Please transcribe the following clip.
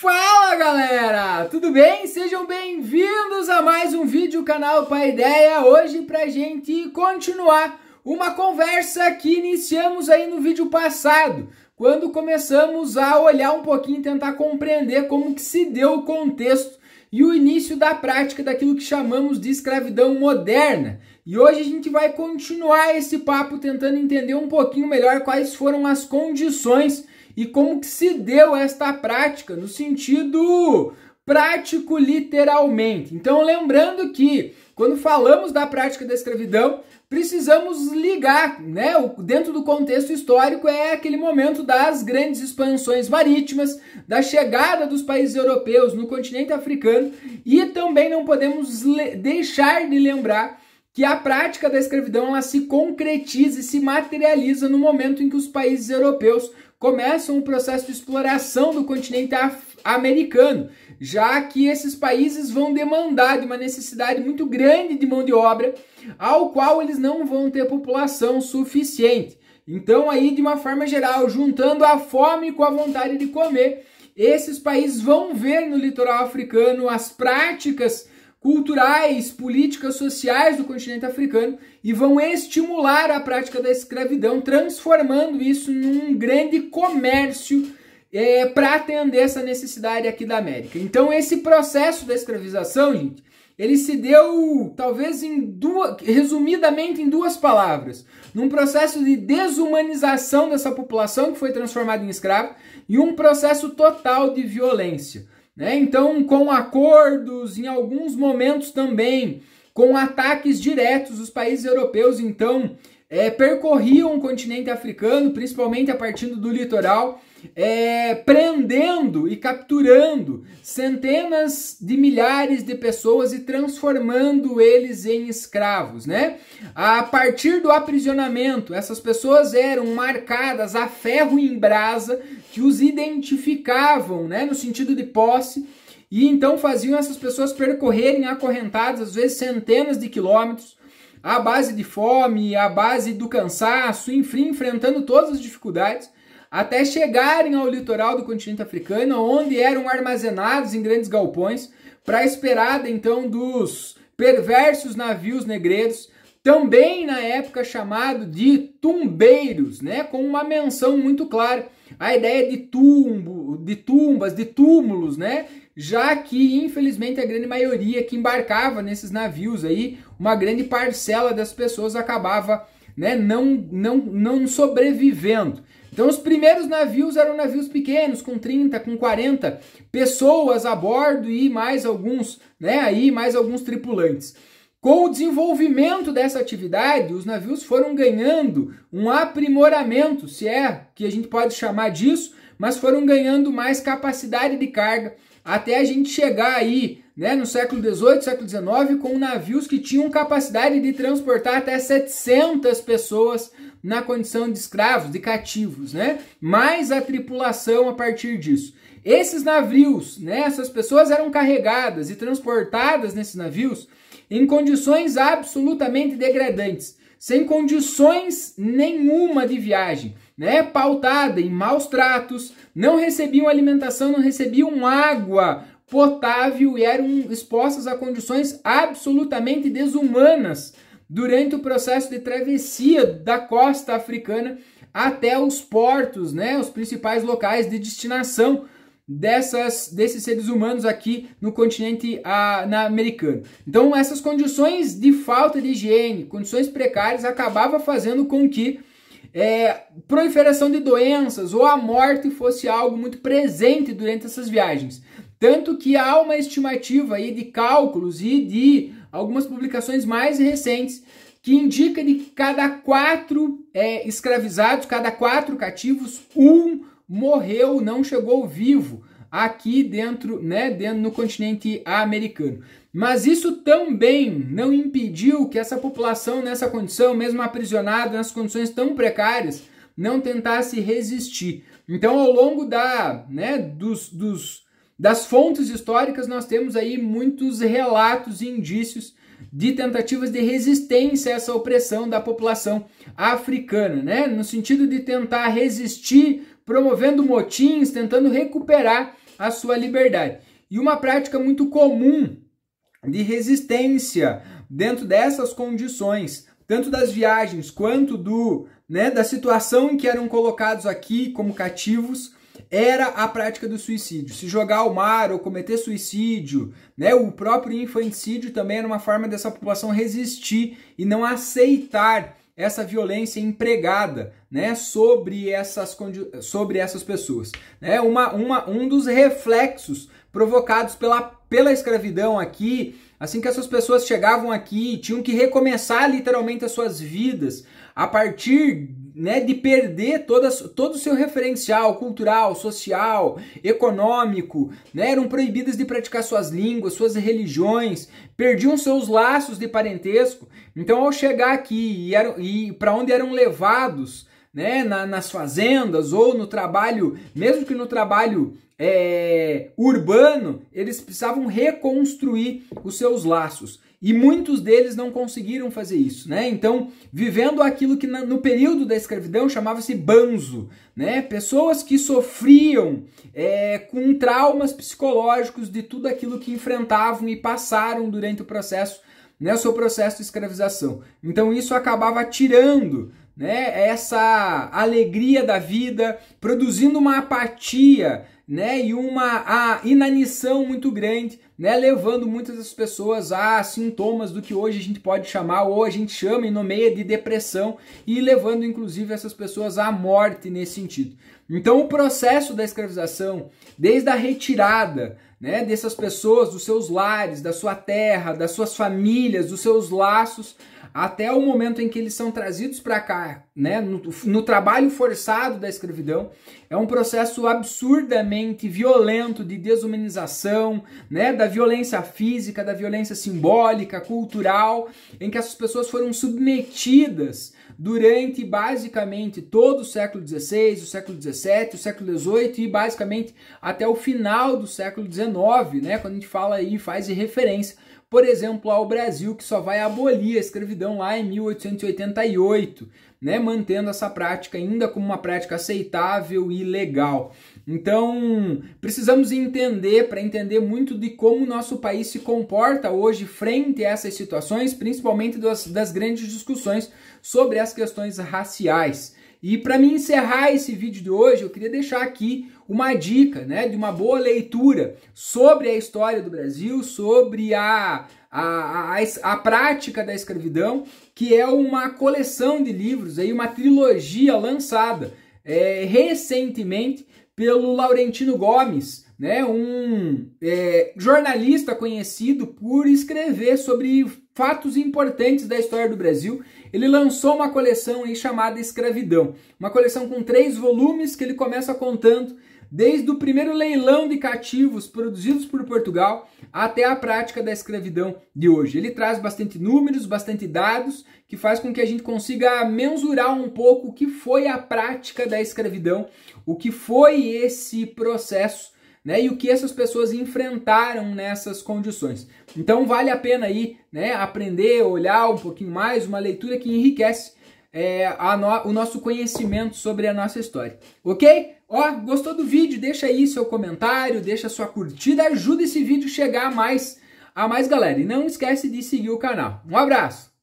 Fala galera, tudo bem? Sejam bem-vindos a mais um vídeo canal Pai Ideia. Hoje pra gente continuar uma conversa que iniciamos aí no vídeo passado, quando começamos a olhar um pouquinho, tentar compreender como que se deu o contexto e o início da prática daquilo que chamamos de escravidão moderna. E hoje a gente vai continuar esse papo tentando entender um pouquinho melhor quais foram as condições e como que se deu esta prática no sentido prático literalmente. Então, lembrando que quando falamos da prática da escravidão, precisamos ligar, né? dentro do contexto histórico é aquele momento das grandes expansões marítimas, da chegada dos países europeus no continente africano e também não podemos deixar de lembrar que a prática da escravidão ela se concretiza e se materializa no momento em que os países europeus começam um processo de exploração do continente americano, já que esses países vão demandar de uma necessidade muito grande de mão de obra, ao qual eles não vão ter população suficiente. Então, aí, de uma forma geral, juntando a fome com a vontade de comer, esses países vão ver no litoral africano as práticas culturais, políticas sociais do continente africano e vão estimular a prática da escravidão, transformando isso num grande comércio é, para atender essa necessidade aqui da América. Então, esse processo da escravização, gente, ele se deu talvez em duas, resumidamente em duas palavras, num processo de desumanização dessa população que foi transformada em escravo e um processo total de violência. Né? Então, com acordos, em alguns momentos também, com ataques diretos, os países europeus então é, percorriam o continente africano, principalmente a partir do litoral, é, prendendo e capturando centenas de milhares de pessoas e transformando eles em escravos, né? A partir do aprisionamento, essas pessoas eram marcadas a ferro em brasa que os identificavam, né, no sentido de posse, e então faziam essas pessoas percorrerem acorrentadas, às vezes centenas de quilômetros, à base de fome, à base do cansaço, enfim, enfrentando todas as dificuldades, até chegarem ao litoral do continente africano, onde eram armazenados em grandes galpões, para a esperada então dos perversos navios negreiros, também na época chamado de tumbeiros, né, com uma menção muito clara à ideia de tumbo, de tumbas, de túmulos, né, já que infelizmente a grande maioria que embarcava nesses navios aí, uma grande parcela das pessoas acabava né, não, não, não sobrevivendo. Então os primeiros navios eram navios pequenos, com 30, com 40 pessoas a bordo e mais alguns, né, aí mais alguns tripulantes. Com o desenvolvimento dessa atividade, os navios foram ganhando um aprimoramento, se é que a gente pode chamar disso, mas foram ganhando mais capacidade de carga, até a gente chegar aí né, no século XVIII, século XIX, com navios que tinham capacidade de transportar até 700 pessoas na condição de escravos, de cativos, né? Mais a tripulação a partir disso. Esses navios, né, essas pessoas eram carregadas e transportadas nesses navios em condições absolutamente degradantes sem condições nenhuma de viagem, né? pautada em maus tratos, não recebiam alimentação, não recebiam água potável e eram expostas a condições absolutamente desumanas durante o processo de travessia da costa africana até os portos, né, os principais locais de destinação dessas, desses seres humanos aqui no continente a, ah, na, americano. Então, essas condições de falta de higiene, condições precárias, acabava fazendo com que é, proliferação de doenças ou a morte fosse algo muito presente durante essas viagens. Tanto que há uma estimativa aí de cálculos e de algumas publicações mais recentes que indica de cada quatro é, escravizados, cada quatro cativos, um morreu, não chegou vivo aqui dentro, né, dentro no continente americano. Mas isso também não impediu que essa população nessa condição, mesmo aprisionada nas condições tão precárias, não tentasse resistir. Então, ao longo da, né, dos, dos, das fontes históricas, nós temos aí muitos relatos e indícios de tentativas de resistência a essa opressão da população africana, né? No sentido de tentar resistir promovendo motins, tentando recuperar a sua liberdade. E uma prática muito comum de resistência dentro dessas condições, tanto das viagens quanto do, né, da situação em que eram colocados aqui como cativos, era a prática do suicídio. Se jogar ao mar ou cometer suicídio, né, o próprio infanticídio também era uma forma dessa população resistir e não aceitar essa violência empregada né, sobre, essas, sobre essas pessoas. Né? Uma, uma, um dos reflexos provocados pela, pela escravidão aqui, assim que essas pessoas chegavam aqui, tinham que recomeçar literalmente as suas vidas a partir né, de perder todas, todo o seu referencial cultural, social, econômico, né, eram proibidas de praticar suas línguas, suas religiões, perdiam seus laços de parentesco. Então, ao chegar aqui e, e para onde eram levados, né, na, nas fazendas ou no trabalho, mesmo que no trabalho é, urbano, eles precisavam reconstruir os seus laços e muitos deles não conseguiram fazer isso, né? Então, vivendo aquilo que na, no período da escravidão chamava-se banzo, né? Pessoas que sofriam é, com traumas psicológicos de tudo aquilo que enfrentavam e passaram durante o processo, né? O seu processo de escravização. Então, isso acabava tirando né, essa alegria da vida, produzindo uma apatia né, e uma inanição muito grande, né, levando muitas das pessoas a sintomas do que hoje a gente pode chamar, ou a gente chama e nomeia de depressão, e levando inclusive essas pessoas à morte nesse sentido. Então, o processo da escravização, desde a retirada né, dessas pessoas dos seus lares, da sua terra, das suas famílias, dos seus laços, até o momento em que eles são trazidos para cá, né, no, no, trabalho forçado da escravidão, é um processo absurdamente violento de desumanização, né, da violência física, da violência simbólica, cultural, em que essas pessoas foram submetidas durante basicamente todo o século XVI, o século XVII, o século XVIII e basicamente até o final do século XIX, né, quando a gente fala aí faz referência por exemplo, ao Brasil, que só vai abolir a escravidão lá em 1888, né, mantendo essa prática ainda como uma prática aceitável e legal. Então, precisamos entender, para entender muito de como o nosso país se comporta hoje frente a essas situações, principalmente das, das grandes discussões sobre as questões raciais. E para mim encerrar esse vídeo de hoje, eu queria deixar aqui uma dica, né, de uma boa leitura sobre a história do Brasil, sobre a a, a, a prática da escravidão, que é uma coleção de livros, aí uma trilogia lançada é, recentemente pelo Laurentino Gomes, né, um é, jornalista conhecido por escrever sobre fatos importantes da história do Brasil, ele lançou uma coleção chamada Escravidão. Uma coleção com três volumes que ele começa contando desde o primeiro leilão de cativos produzidos por Portugal até a prática da escravidão de hoje. Ele traz bastante números, bastante dados, que faz com que a gente consiga mensurar um pouco o que foi a prática da escravidão, o que foi esse processo né, e o que essas pessoas enfrentaram nessas condições. Então vale a pena aí né, aprender, olhar um pouquinho mais, uma leitura que enriquece é, no, o nosso conhecimento sobre a nossa história. Ok? Ó, gostou do vídeo? Deixa aí seu comentário, deixa sua curtida, ajuda esse vídeo chegar a mais, a mais galera. E não esquece de seguir o canal. Um abraço!